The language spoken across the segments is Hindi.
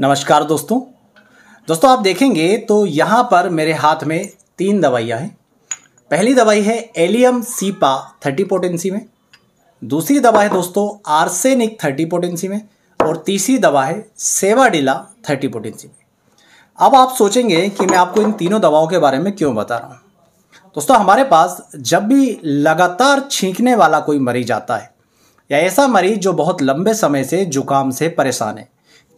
नमस्कार दोस्तों दोस्तों आप देखेंगे तो यहाँ पर मेरे हाथ में तीन दवाइयाँ हैं पहली दवाई है एलियम सीपा थर्टी पोटेंसी में दूसरी दवा है दोस्तों आर्सेनिक थर्टी पोटेंसी में और तीसरी दवा है सेवाडिला थर्टी पोटेंसी में अब आप सोचेंगे कि मैं आपको इन तीनों दवाओं के बारे में क्यों बता रहा हूँ दोस्तों हमारे पास जब भी लगातार छींकने वाला कोई मरीज आता है या ऐसा मरीज जो बहुत लंबे समय से जुकाम से परेशान है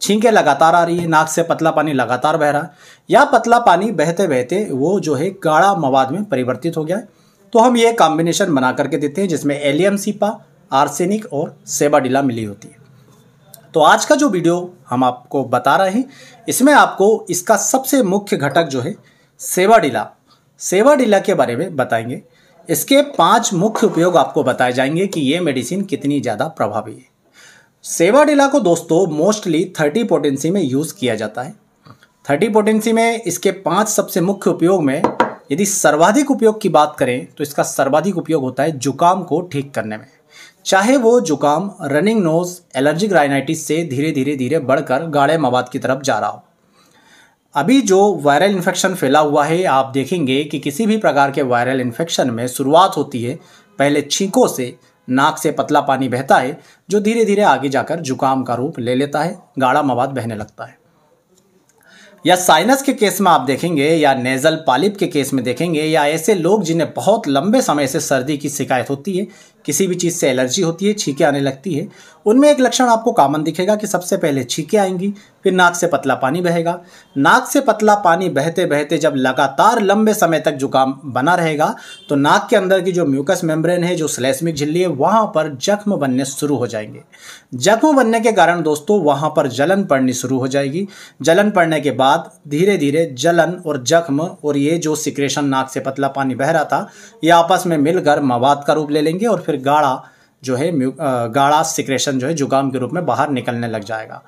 छींके लगातार आ रही है नाक से पतला पानी लगातार बह रहा है या पतला पानी बहते बहते वो जो है गाढ़ा मवाद में परिवर्तित हो गया है तो हम ये कॉम्बिनेशन बना करके देते हैं जिसमें एलियम सीपा आर्सेनिक और सेबाडिला मिली होती है तो आज का जो वीडियो हम आपको बता रहे हैं इसमें आपको इसका सबसे मुख्य घटक जो है सेवाडिला सेवाडिला के बारे में बताएंगे इसके पांच मुख्य उपयोग आपको बताए जाएंगे कि ये मेडिसिन कितनी ज़्यादा प्रभावी है सेवाडिला को दोस्तों मोस्टली थर्टी पोटेंसी में यूज़ किया जाता है थर्टी पोटेंसी में इसके पांच सबसे मुख्य उपयोग में यदि सर्वाधिक उपयोग की बात करें तो इसका सर्वाधिक उपयोग होता है जुकाम को ठीक करने में चाहे वो जुकाम रनिंग नोज एलर्जिक राइनाइटिस से धीरे धीरे धीरे बढ़कर गाढ़े मवाद की तरफ जा रहा हो अभी जो वायरल इन्फेक्शन फैला हुआ है आप देखेंगे कि किसी भी प्रकार के वायरल इन्फेक्शन में शुरुआत होती है पहले छींकों से नाक से पतला पानी बहता है जो धीरे धीरे आगे जाकर जुकाम का रूप ले लेता है गाढ़ा मवाद बहने लगता है या साइनस के केस में आप देखेंगे या नेज़ल पालिप के केस में देखेंगे या ऐसे लोग जिन्हें बहुत लंबे समय से सर्दी की शिकायत होती है किसी भी चीज़ से एलर्जी होती है छीके आने लगती है उनमें एक लक्षण आपको कॉमन दिखेगा कि सबसे पहले छीके आएंगी फिर नाक से पतला पानी बहेगा नाक से पतला पानी बहते बहते जब लगातार लंबे समय तक जुकाम बना रहेगा तो नाक के अंदर की जो म्यूकस मेम्ब्रेन है जो स्लेस्मिक झिल्ली है वहाँ पर जख्म बनने शुरू हो जाएंगे जख्म बनने के कारण दोस्तों वहाँ पर जलन पड़नी शुरू हो जाएगी जलन पड़ने के बाद धीरे धीरे जलन और जख्म और ये जो सिक्रेशन नाक से पतला पानी बह रहा था ये आपस में मिलकर मवाद का रूप ले लेंगे और फिर फिर गाढ़ा जो है गाढ़ा सिक्रेशन जो है जुकाम के रूप में बाहर निकलने लग जाएगा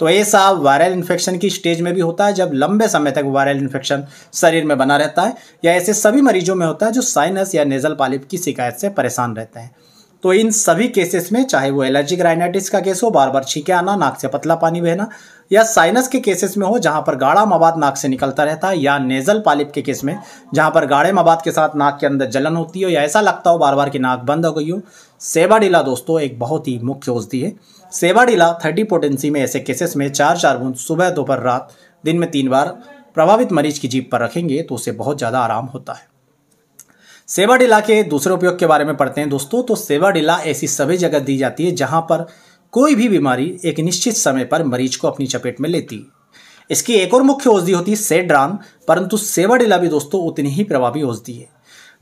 तो ऐसा वायरल इन्फेक्शन की स्टेज में भी होता है जब लंबे समय तक वायरल इन्फेक्शन शरीर में बना रहता है या ऐसे सभी मरीजों में होता है जो साइनस या नेजल पालिप की शिकायत से परेशान रहते हैं तो इन सभी केसेस में चाहे वो एलर्जिक राइनाइटिस का केस हो बार बार छीके आना नाक से पतला पानी बहना या साइनस के केसेस में हो जहाँ पर गाढ़ा मवाद नाक से निकलता रहता है या नेजल पालिप के केस में जहाँ पर गाढ़े मवाद के साथ नाक के अंदर जलन होती हो या ऐसा लगता हो बार बार की नाक बंद हो गई हो सेवा डीला दोस्तों एक बहुत ही मुख्य औषधि है सेवा डीला थर्टी पोटेंसी में ऐसे केसेस में चार चार बूंद सुबह दोपहर रात दिन में तीन बार प्रभावित मरीज की जीप पर रखेंगे तो उसे बहुत ज़्यादा आराम होता है सेवा डीला के दूसरे उपयोग के बारे में पढ़ते हैं दोस्तों तो सेवा डीला ऐसी सभी जगह दी जाती है जहाँ पर कोई भी बीमारी एक निश्चित समय पर मरीज को अपनी चपेट में लेती इसकी एक और मुख्य औषधि होती है सेड्राम परंतु सेवाडिला भी दोस्तों उतनी ही प्रभावी औषधि है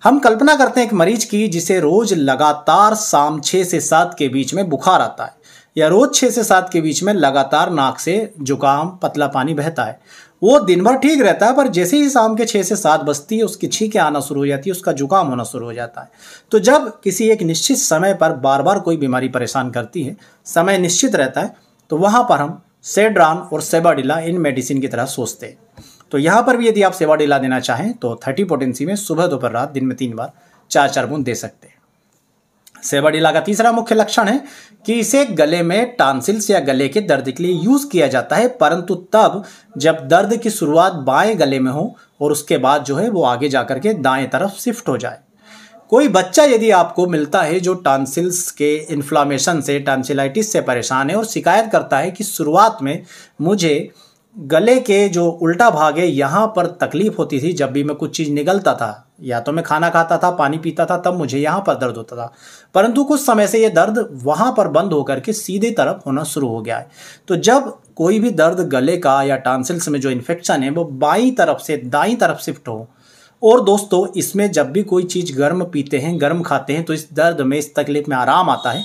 हम कल्पना करते हैं एक मरीज की जिसे रोज लगातार शाम छः से सात के बीच में बुखार आता है या रोज छः से सात के बीच में लगातार नाक से जुकाम पतला पानी बहता है वो दिन भर ठीक रहता है पर जैसे ही शाम के छः से सात बजती है उसकी छींकें आना शुरू हो जाती है उसका जुकाम होना शुरू हो जाता है तो जब किसी एक निश्चित समय पर बार बार कोई बीमारी परेशान करती है समय निश्चित रहता है तो वहाँ पर हम सेड्रान और सेबाडिला इन मेडिसिन की तरह सोचते हैं तो यहाँ पर भी यदि आप सेवाडिला देना चाहें तो थर्टी पोटेंसी में सुबह दोपहर रात दिन में तीन बार चार चार बूंद दे सकते हैं सेबडीला का तीसरा मुख्य लक्षण है कि इसे गले में टानसिल्स या गले के दर्द के लिए यूज़ किया जाता है परंतु तब जब दर्द की शुरुआत बाएं गले में हो और उसके बाद जो है वो आगे जा के दाएं तरफ शिफ्ट हो जाए कोई बच्चा यदि आपको मिलता है जो टानसिल्स के इन्फ्लामेशन से टानसिलाइटिस से परेशान है और शिकायत करता है कि शुरुआत में मुझे गले के जो उल्टा भाग है यहाँ पर तकलीफ होती थी जब भी मैं कुछ चीज़ निगलता था या तो मैं खाना खाता था पानी पीता था तब मुझे यहाँ पर दर्द होता था परंतु कुछ समय से ये दर्द वहाँ पर बंद होकर के सीधे तरफ होना शुरू हो गया है तो जब कोई भी दर्द गले का या टांसिल्स में जो इन्फेक्शन है वो बाई तरफ से दाई तरफ शिफ्ट हो और दोस्तों इसमें जब भी कोई चीज़ गर्म पीते हैं गर्म खाते हैं तो इस दर्द में इस तकलीफ में आराम आता है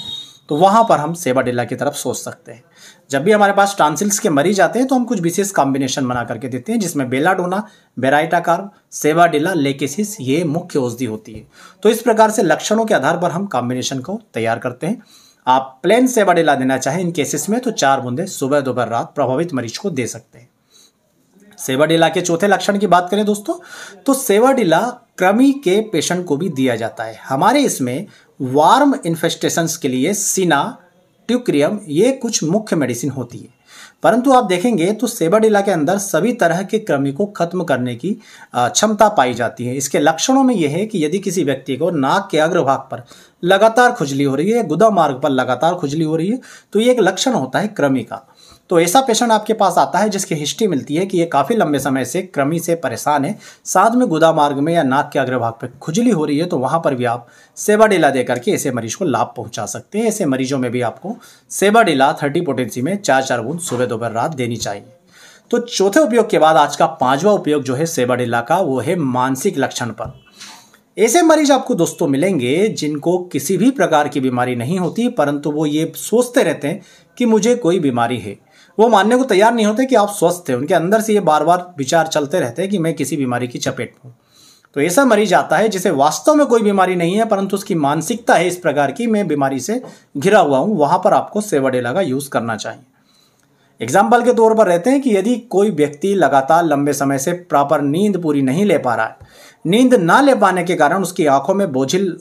तो वहाँ पर हम सेवा डेला की तरफ सोच सकते हैं जब भी हमारे पास ट्रांसिल्स के मरीज आते हैं तो हम कुछ विशेष कॉम्बिनेशन बना करके देते हैं जिसमें बेलाडोना बेराइटाकार सेवाडिला लेकेसिस ये मुख्य औषधि होती है तो इस प्रकार से लक्षणों के आधार पर हम कॉम्बिनेशन को तैयार करते हैं आप प्लेन सेवाडिला देना चाहें इन केसेस में तो चार बूंदे सुबह दोपहर रात प्रभावित मरीज को दे सकते हैं सेवाडिला के चौथे लक्षण की बात करें दोस्तों तो सेवाडिला क्रमी के पेशेंट को भी दिया जाता है हमारे इसमें वार्म इन्फेस्टेशंस के लिए सीना ट्यूक्रियम ये कुछ मुख्य मेडिसिन होती है परंतु आप देखेंगे तो सेबाडिला के अंदर सभी तरह के कृमि को खत्म करने की क्षमता पाई जाती है इसके लक्षणों में यह है कि यदि किसी व्यक्ति को नाक के अग्रभाग पर लगातार खुजली हो रही है गुदा मार्ग पर लगातार खुजली हो रही है तो ये एक लक्षण होता है कृमि का तो ऐसा पेशेंट आपके पास आता है जिसकी हिस्ट्री मिलती है कि ये काफ़ी लंबे समय से क्रमी से परेशान है साथ में गुदा मार्ग में या नाक के अग्रभाग पर खुजली हो रही है तो वहाँ पर भी आप सेवा डीला दे करके ऐसे मरीज को लाभ पहुँचा सकते हैं ऐसे मरीजों में भी आपको सेवा डीला थर्टी पोटेंसी में चार चार बूंद सुबह दोपहर रात देनी चाहिए तो चौथे उपयोग के बाद आज का पांचवा उपयोग जो है सेवा डीला का वो है मानसिक लक्षण पर ऐसे मरीज आपको दोस्तों मिलेंगे जिनको किसी भी प्रकार की बीमारी नहीं होती परंतु वो ये सोचते रहते हैं कि मुझे कोई बीमारी है वो मानने को तैयार नहीं होते कि आप स्वस्थ थे उनके अंदर से ये बार बार विचार चलते रहते हैं कि मैं किसी बीमारी की चपेट में हूँ तो ऐसा मरीज आता है जिसे वास्तव में कोई बीमारी नहीं है परंतु उसकी मानसिकता है इस प्रकार की मैं बीमारी से घिरा हुआ हूँ वहाँ पर आपको सेवाडेला का यूज़ करना चाहिए एग्जाम्पल के तौर पर रहते हैं कि यदि कोई व्यक्ति लगातार लंबे समय से प्रॉपर नींद पूरी नहीं ले पा रहा है नींद ना ले पाने के कारण उसकी आंखों में बोझिल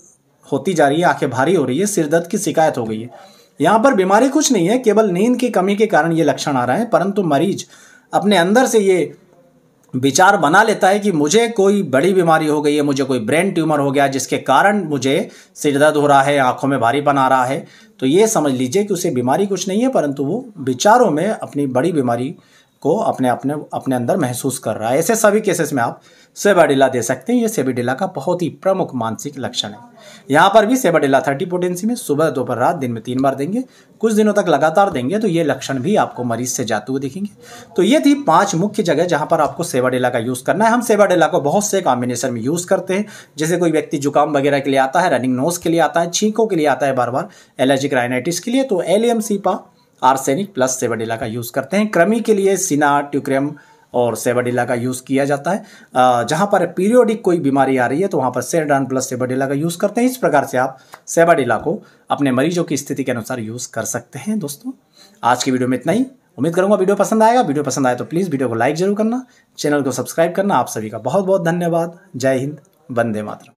होती जा रही है आंखें भारी हो रही है सिरदर्द की शिकायत हो गई है यहाँ पर बीमारी कुछ नहीं है केवल नींद की कमी के कारण ये लक्षण आ रहे हैं परंतु मरीज अपने अंदर से ये विचार बना लेता है कि मुझे कोई बड़ी बीमारी हो गई है मुझे कोई ब्रेन ट्यूमर हो गया जिसके कारण मुझे सिर दर्द हो रहा है आंखों में भारीपन आ रहा है तो ये समझ लीजिए कि उसे बीमारी कुछ नहीं है परंतु वो विचारों में अपनी बड़ी बीमारी को अपने अपने अपने अंदर महसूस कर रहा है ऐसे सभी केसेस में आप सेबाडिला दे सकते हैं ये सेबिडिला का बहुत ही प्रमुख मानसिक लक्षण है यहाँ पर भी सेबाडेला थर्टी पोटेंसी में सुबह दोपहर रात दिन में तीन बार देंगे कुछ दिनों तक लगातार देंगे तो ये लक्षण भी आपको मरीज से जाते हुए दिखेंगे तो ये थी पांच मुख्य जगह जहाँ पर आपको सेबाडिला का यूज़ करना है हम सेबाडिला को बहुत से कॉम्बिनेशन में यूज़ करते हैं जैसे कोई व्यक्ति जुकाम वगैरह के लिए आता है रनिंग नोज के लिए आता है छींकों के लिए आता है बार बार एलर्जिक राइनाइटिस के लिए तो allium cepa arsenic plus sabadilla का यूज़ करते हैं क्रमी के लिए सिना ट्यूक्रेम और सेवाडिला का यूज़ किया जाता है जहाँ पर पीरियोडिक कोई बीमारी आ रही है तो वहाँ पर सेरडान प्लस सेवाडिला का यूज़ करते हैं इस प्रकार से आप सेवाडिला को अपने मरीजों की स्थिति के अनुसार यूज़ कर सकते हैं दोस्तों आज की वीडियो में इतना ही उम्मीद करूंगा वीडियो पसंद आएगा वीडियो पसंद आए तो प्लीज़ वीडियो को लाइक जरूर करना चैनल को सब्सक्राइब करना आप सभी का बहुत बहुत धन्यवाद जय हिंद वंदे मातरम